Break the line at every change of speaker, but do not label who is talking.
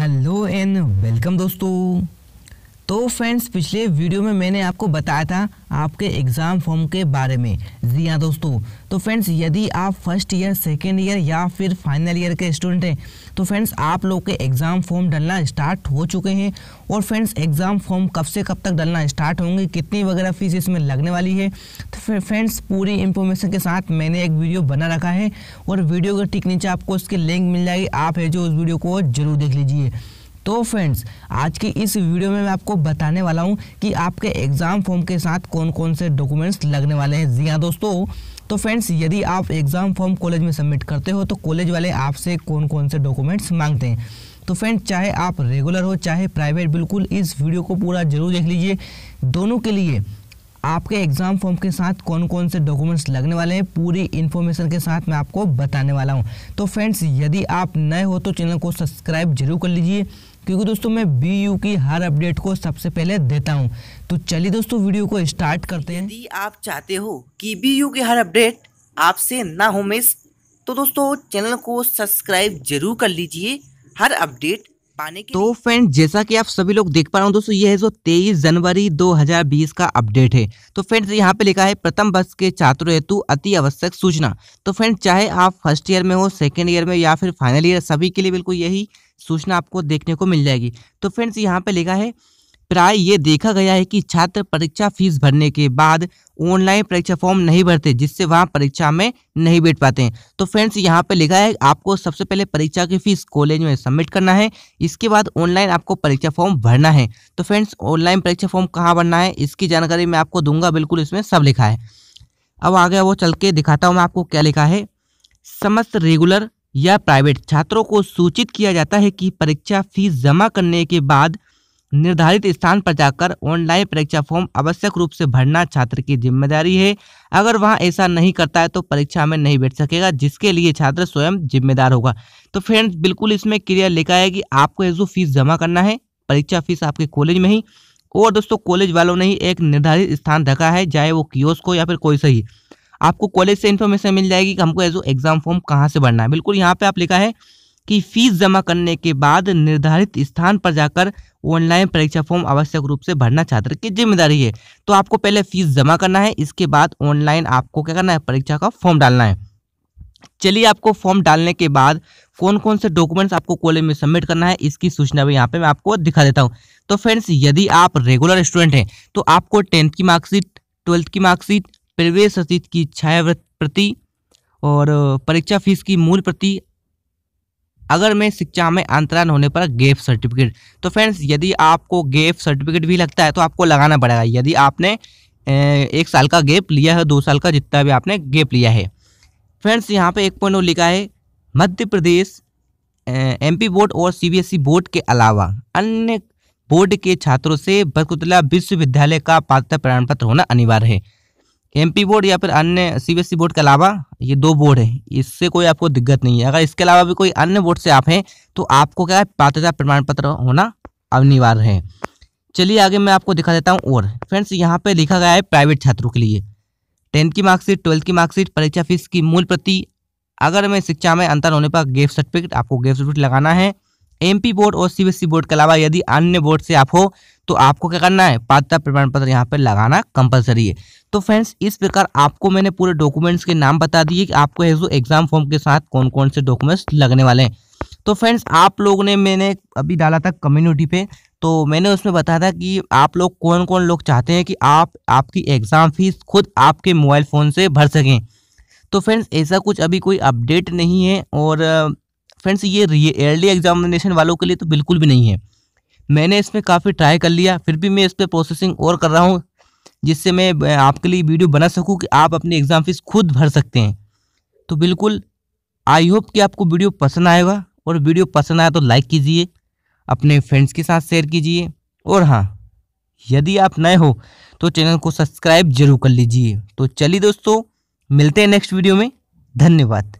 hello and welcome दोस्तों तो friends पिछले वीडियो में मैंने आपको बताया था आपके एग्ज़ाम फॉर्म के बारे में जी हाँ दोस्तों तो फ्रेंड्स यदि आप फर्स्ट ईयर सेकेंड ईयर या फिर फाइनल ईयर के स्टूडेंट हैं तो फ्रेंड्स आप लोग के एग्ज़ाम फॉर्म डलना स्टार्ट हो चुके हैं और फ्रेंड्स एग्ज़ाम फॉर्म कब से कब तक डलना स्टार्ट होंगे कितनी वगैरह फीस इसमें लगने वाली है तो फिर फ्रेंड्स पूरी इन्फॉर्मेशन के साथ मैंने एक वीडियो बना रखा है और वीडियो के ठीक नीचे आपको उसकी लिंक मिल जाएगी आप है जो उस वीडियो को ज़रूर देख लीजिए तो फ्रेंड्स आज की इस वीडियो में मैं आपको बताने वाला हूं कि आपके एग्ज़ाम फॉर्म के साथ कौन कौन से डॉक्यूमेंट्स लगने वाले हैं जी हाँ दोस्तों तो फ्रेंड्स यदि आप एग्ज़ाम फॉर्म कॉलेज में सबमिट करते हो तो कॉलेज वाले आपसे कौन कौन से डॉक्यूमेंट्स मांगते हैं तो फ्रेंड्स चाहे आप रेगुलर हो चाहे प्राइवेट बिल्कुल इस वीडियो को पूरा जरूर देख लीजिए दोनों के लिए आपके एग्ज़ाम फॉर्म के साथ कौन कौन से डॉक्यूमेंट्स लगने वाले हैं पूरी इन्फॉर्मेशन के साथ मैं आपको बताने वाला हूं तो फ्रेंड्स यदि आप नए हो तो चैनल को सब्सक्राइब जरूर कर लीजिए क्योंकि दोस्तों मैं बी यू की हर अपडेट को सबसे पहले देता हूं तो चलिए दोस्तों वीडियो को स्टार्ट करते हैं यदि आप चाहते हो कि बी यू की हर अपडेट आपसे ना हो मिस तो दोस्तों चैनल को सब्सक्राइब जरूर कर लीजिए हर अपडेट पाने के तो फ्रेंड जैसा कि आप सभी लोग देख पा रहे हो दोस्तों ये है जो 23 जनवरी 2020 का अपडेट है तो फ्रेंड्स यहाँ पे लिखा है प्रथम वर्ष के छात्र हेतु अति आवश्यक सूचना तो फ्रेंड चाहे आप फर्स्ट ईयर में हो सेकेंड ईयर में या फिर फाइनल ईयर सभी के लिए बिल्कुल यही सूचना आपको देखने को मिल जाएगी तो फ्रेंड्स यहाँ पे लिखा है प्राय ये देखा गया है कि छात्र परीक्षा फीस भरने के बाद ऑनलाइन परीक्षा फॉर्म नहीं भरते जिससे वहाँ परीक्षा में नहीं बैठ पाते हैं तो फ्रेंड्स यहाँ पे लिखा है आपको सबसे पहले परीक्षा की फीस कॉलेज में सबमिट करना है इसके बाद ऑनलाइन आपको परीक्षा फॉर्म भरना है तो फ्रेंड्स ऑनलाइन परीक्षा फॉर्म कहाँ भरना है इसकी जानकारी मैं आपको दूंगा बिल्कुल इसमें सब लिखा है अब आगे वो चल के दिखाता हूँ मैं आपको क्या लिखा है समस्त रेगुलर या प्राइवेट छात्रों को सूचित किया जाता है कि परीक्षा फीस जमा करने के बाद निर्धारित स्थान पर जाकर ऑनलाइन परीक्षा फॉर्म आवश्यक रूप से भरना छात्र की जिम्मेदारी है अगर वहाँ ऐसा नहीं करता है तो परीक्षा में नहीं बैठ सकेगा जिसके लिए छात्र स्वयं जिम्मेदार होगा तो फ्रेंड्स बिल्कुल इसमें क्लियर लिखा है कि आपको ये जो फीस जमा करना है परीक्षा फीस आपके कॉलेज में ही और दोस्तों कॉलेज वालों ने ही एक निर्धारित स्थान रखा है चाहे वो कियोस को या फिर कोई सही आपको कॉलेज से इन्फॉर्मेशन मिल जाएगी कि हमको एज एग्ज़ाम फॉर्म कहाँ से भरना है बिल्कुल यहाँ पे आप लिखा है कि फीस जमा करने के बाद निर्धारित स्थान पर जाकर ऑनलाइन परीक्षा फॉर्म आवश्यक रूप से भरना छात्र की जिम्मेदारी है तो आपको पहले फीस जमा करना है इसके बाद ऑनलाइन आपको क्या करना है परीक्षा का फॉर्म डालना है चलिए आपको फॉर्म डालने के बाद कौन कौन से डॉक्यूमेंट्स आपको कॉलेज में सबमिट करना है इसकी सूचना भी यहाँ पे मैं आपको दिखा देता हूँ तो फ्रेंड्स यदि आप रेगुलर स्टूडेंट हैं तो आपको टेंथ की मार्कशीट ट्वेल्थ की मार्कशीट प्रवेश रसीद की छायावृत प्रति और परीक्षा फीस की मूल प्रति अगर मैं शिक्षा में अंतरान होने पर गेप सर्टिफिकेट तो फ्रेंड्स यदि आपको गेप सर्टिफिकेट भी लगता है तो आपको लगाना पड़ेगा यदि आपने एक साल का गेप लिया है दो साल का जितना भी आपने गेप लिया है फ्रेंड्स यहाँ पे एक पॉइंट और लिखा है मध्य प्रदेश एमपी बोर्ड और सीबीएसई e बोर्ड के अलावा अन्य बोर्ड के छात्रों से बरकुतला विश्वविद्यालय का पात्र प्रमाण पत्र होना अनिवार्य है एम बोर्ड या फिर अन्य सीबीएसई बोर्ड e के अलावा ये दो बोर्ड है इससे कोई आपको दिक्कत नहीं है अगर इसके अलावा भी कोई अन्य बोर्ड से आप हैं तो आपको क्या है पात्रता प्रमाण पत्र होना अनिवार्य है चलिए आगे मैं आपको दिखा देता हूँ और फ्रेंड्स यहाँ पे लिखा गया है प्राइवेट छात्रों के लिए टेंथ की मार्कशीट ट्वेल्थ की मार्कशीट परीक्षा फीस की मूल प्रति अगर मैं शिक्षा में अंतर होने पर गेफ सर्टिफिकेट आपको गेफ सर्टिफिकेट लगाना है एमपी बोर्ड और सीबीएसई बोर्ड e के अलावा यदि अन्य बोर्ड से आप हो तो आपको क्या करना है पात्रता प्रमाण पत्र यहाँ पर लगाना कंपलसरी है तो फ्रेंड्स इस प्रकार आपको मैंने पूरे डॉक्यूमेंट्स के नाम बता दिए कि आपको है एग्जाम फॉर्म के साथ कौन कौन से डॉक्यूमेंट्स लगने वाले हैं तो फ्रेंड्स आप लोगों ने मैंने अभी डाला था कम्युनिटी पे तो मैंने उसमें बताया था कि आप लोग कौन कौन लोग चाहते हैं कि आप आपकी एग्ज़ाम फीस खुद आपके मोबाइल फ़ोन से भर सकें तो फ्रेंड्स ऐसा कुछ अभी कोई अपडेट नहीं है और फ्रेंड्स ये एयरली एग्जामिनेशन वालों के लिए तो बिल्कुल भी नहीं है मैंने इसमें काफ़ी ट्राई कर लिया फिर भी मैं इस पर प्रोसेसिंग और कर रहा हूँ जिससे मैं आपके लिए वीडियो बना सकूँ कि आप अपनी एग्ज़ाम फीस खुद भर सकते हैं तो बिल्कुल आई होप कि आपको वीडियो पसंद आएगा और वीडियो पसंद आया तो लाइक कीजिए अपने फ्रेंड्स के साथ शेयर कीजिए और हाँ यदि आप नए हो तो चैनल को सब्सक्राइब जरूर कर लीजिए तो चलिए दोस्तों मिलते हैं नेक्स्ट वीडियो में धन्यवाद